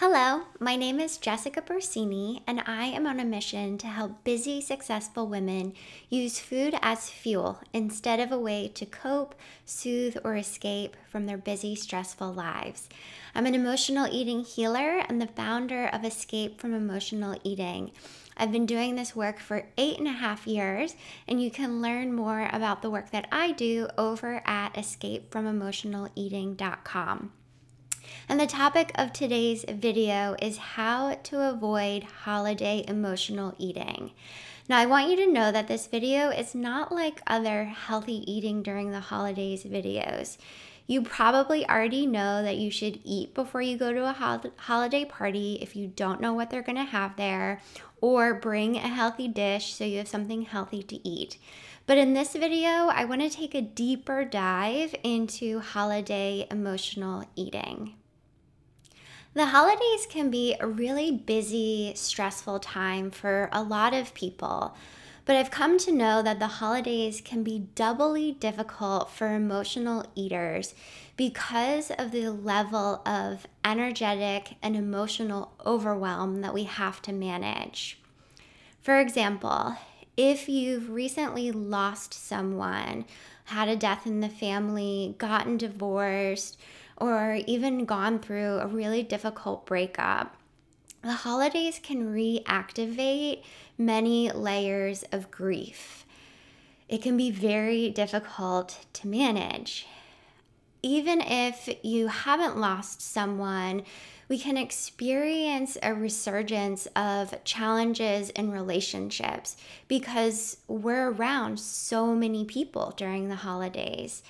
Hello, my name is Jessica Bursini, and I am on a mission to help busy, successful women use food as fuel instead of a way to cope, soothe, or escape from their busy, stressful lives. I'm an emotional eating healer and the founder of Escape from Emotional Eating. I've been doing this work for eight and a half years, and you can learn more about the work that I do over at escapefromemotionaleating.com. And the topic of today's video is how to avoid holiday emotional eating. Now, I want you to know that this video is not like other healthy eating during the holidays videos. You probably already know that you should eat before you go to a hol holiday party if you don't know what they're gonna have there, or bring a healthy dish so you have something healthy to eat. But in this video, I want to take a deeper dive into holiday emotional eating. The holidays can be a really busy, stressful time for a lot of people, but I've come to know that the holidays can be doubly difficult for emotional eaters because of the level of energetic and emotional overwhelm that we have to manage. For example, if you've recently lost someone, had a death in the family, gotten divorced, or even gone through a really difficult breakup, the holidays can reactivate many layers of grief. It can be very difficult to manage. Even if you haven't lost someone, we can experience a resurgence of challenges in relationships because we're around so many people during the holidays.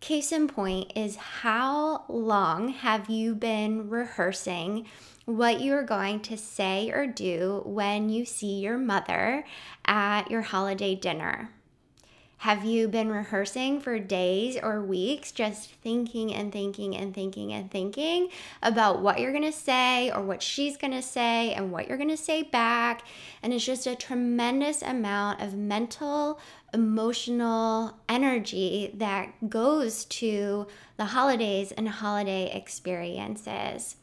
Case in point is how long have you been rehearsing what you're going to say or do when you see your mother at your holiday dinner? Have you been rehearsing for days or weeks, just thinking and thinking and thinking and thinking about what you're gonna say or what she's gonna say and what you're gonna say back? And it's just a tremendous amount of mental, emotional energy that goes to the holidays and holiday experiences.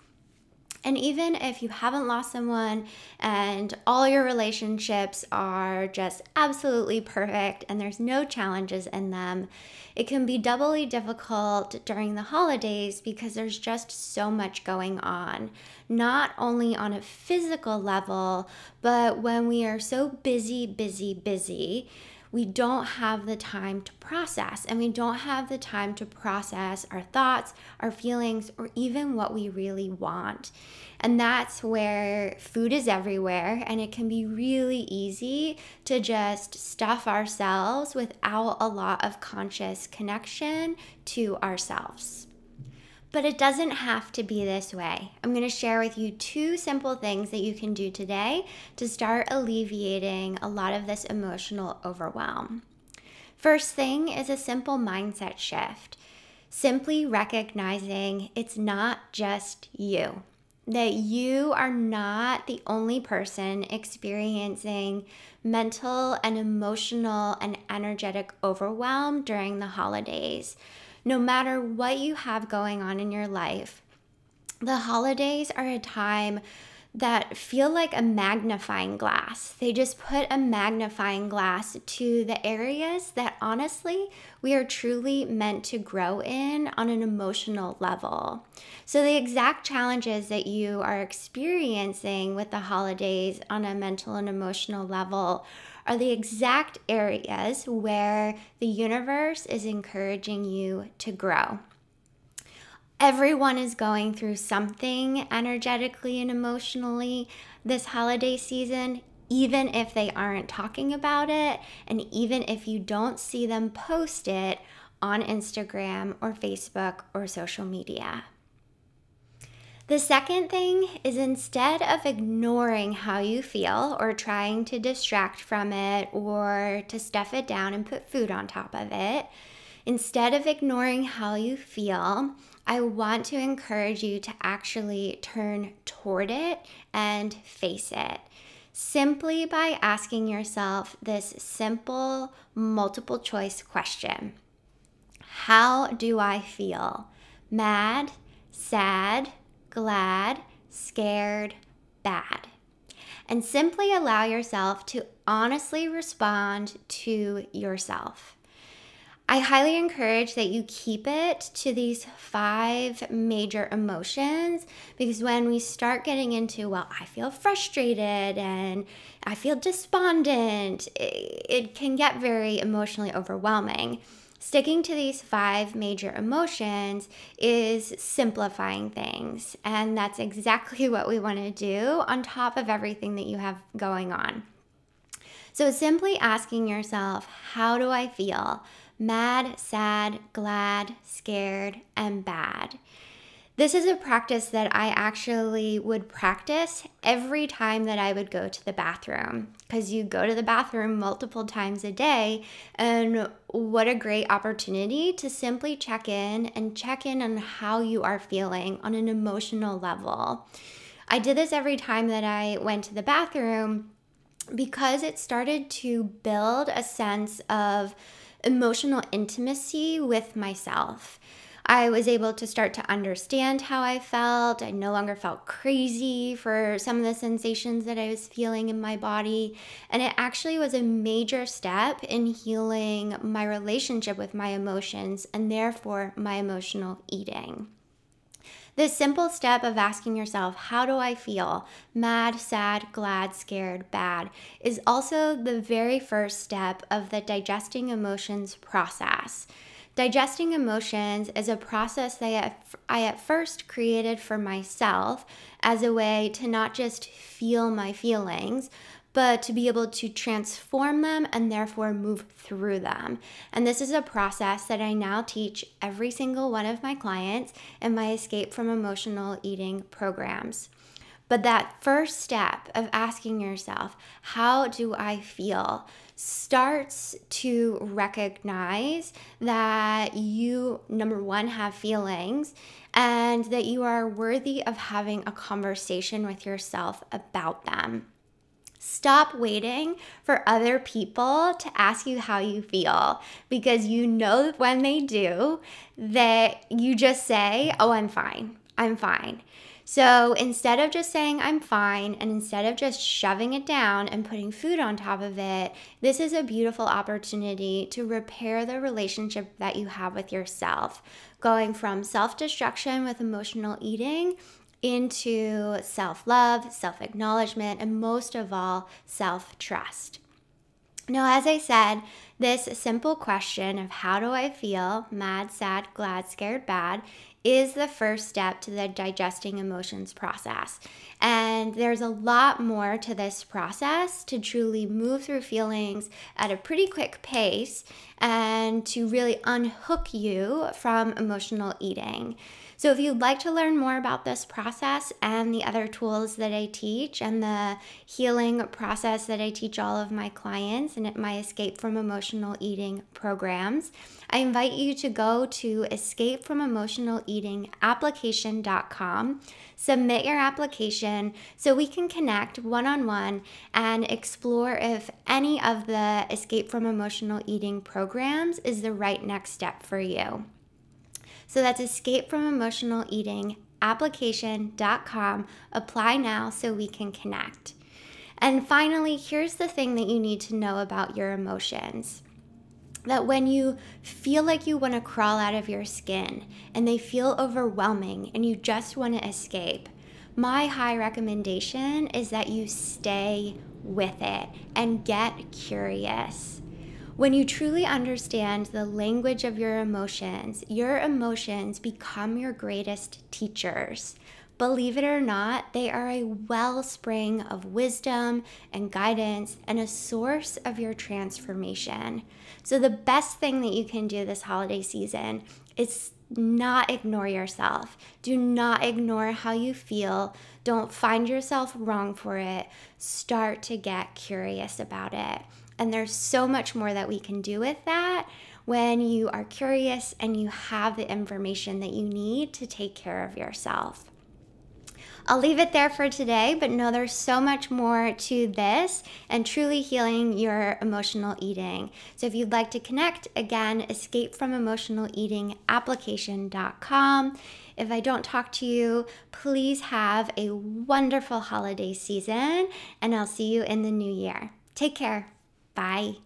And even if you haven't lost someone and all your relationships are just absolutely perfect and there's no challenges in them, it can be doubly difficult during the holidays because there's just so much going on, not only on a physical level, but when we are so busy, busy, busy we don't have the time to process and we don't have the time to process our thoughts, our feelings, or even what we really want. And that's where food is everywhere and it can be really easy to just stuff ourselves without a lot of conscious connection to ourselves. But it doesn't have to be this way. I'm going to share with you two simple things that you can do today to start alleviating a lot of this emotional overwhelm. First thing is a simple mindset shift. Simply recognizing it's not just you, that you are not the only person experiencing mental and emotional and energetic overwhelm during the holidays no matter what you have going on in your life, the holidays are a time that feel like a magnifying glass. They just put a magnifying glass to the areas that honestly we are truly meant to grow in on an emotional level. So, the exact challenges that you are experiencing with the holidays on a mental and emotional level are the exact areas where the universe is encouraging you to grow. Everyone is going through something energetically and emotionally this holiday season, even if they aren't talking about it, and even if you don't see them post it on Instagram or Facebook or social media. The second thing is instead of ignoring how you feel or trying to distract from it or to stuff it down and put food on top of it, instead of ignoring how you feel, I want to encourage you to actually turn toward it and face it. Simply by asking yourself this simple multiple choice question How do I feel? Mad, sad, glad, scared, bad. And simply allow yourself to honestly respond to yourself. I highly encourage that you keep it to these five major emotions because when we start getting into, well, I feel frustrated and I feel despondent, it, can get very emotionally overwhelming. Sticking to these five major emotions is simplifying things. And that's exactly what we want to do on top of everything that you have going on. So simply asking yourself, how do I feel? Mad, sad, glad, scared, and bad. This is a practice that I actually would practice every time that I would go to the bathroom because you go to the bathroom multiple times a day. And what a great opportunity to simply check in and check in on how you are feeling on an emotional level. I did this every time that I went to the bathroom because it started to build a sense of emotional intimacy with myself. I was able to start to understand how I felt. I no longer felt crazy for some of the sensations that I was feeling in my body. And it actually was a major step in healing my relationship with my emotions and therefore my emotional eating. The simple step of asking yourself, How do I feel? Mad, sad, glad, scared, bad, is also the very first step of the digesting emotions process. Digesting emotions is a process that I at first created for myself as a way to not just feel my feelings, but to be able to transform them and therefore move through them. And this is a process that I now teach every single one of my clients in my Escape from Emotional Eating programs. But that first step of asking yourself, how do I feel, starts to recognize that you, number one, have feelings and that you are worthy of having a conversation with yourself about them. Stop waiting for other people to ask you how you feel because you know when they do that you just say, Oh, I'm fine. I'm fine. So instead of just saying I'm fine and instead of just shoving it down and putting food on top of it, this is a beautiful opportunity to repair the relationship that you have with yourself, going from self destruction with emotional eating into self love, self acknowledgement, and most of all, self trust. Now, as I said, this simple question of how do I feel, mad, sad, glad, scared, bad, is the first step to the digesting emotions process. And there's a lot more to this process to truly move through feelings at a pretty quick pace and to really unhook you from emotional eating. So if you'd like to learn more about this process and the other tools that I teach and the healing process that I teach all of my clients and my Escape from Emotional Eating programs, I invite you to go to escapefromemotionaleatingapplication.com, submit your application so we can connect one on one and explore if any of the Escape from Emotional Eating programs is the right next step for you. So that's escapefromemotionaleatingapplication.com. Apply now so we can connect. And finally, here's the thing that you need to know about your emotions that when you feel like you want to crawl out of your skin and they feel overwhelming and you just want to escape, my high recommendation is that you stay with it and get curious. When you truly understand the language of your emotions, your emotions become your greatest teachers. Believe it or not, they are a wellspring of wisdom and guidance and a source of your transformation. So, the best thing that you can do this holiday season is not ignore yourself. Do not ignore how you feel. Don't find yourself wrong for it. Start to get curious about it. And there's so much more that we can do with that when you are curious and you have the information that you need to take care of yourself. I'll leave it there for today, but know there's so much more to this and truly healing your emotional eating. So if you'd like to connect, again, escapefromemotionaleatingapplication.com. If I don't talk to you, please have a wonderful holiday season, and I'll see you in the new year. Take care. Bye.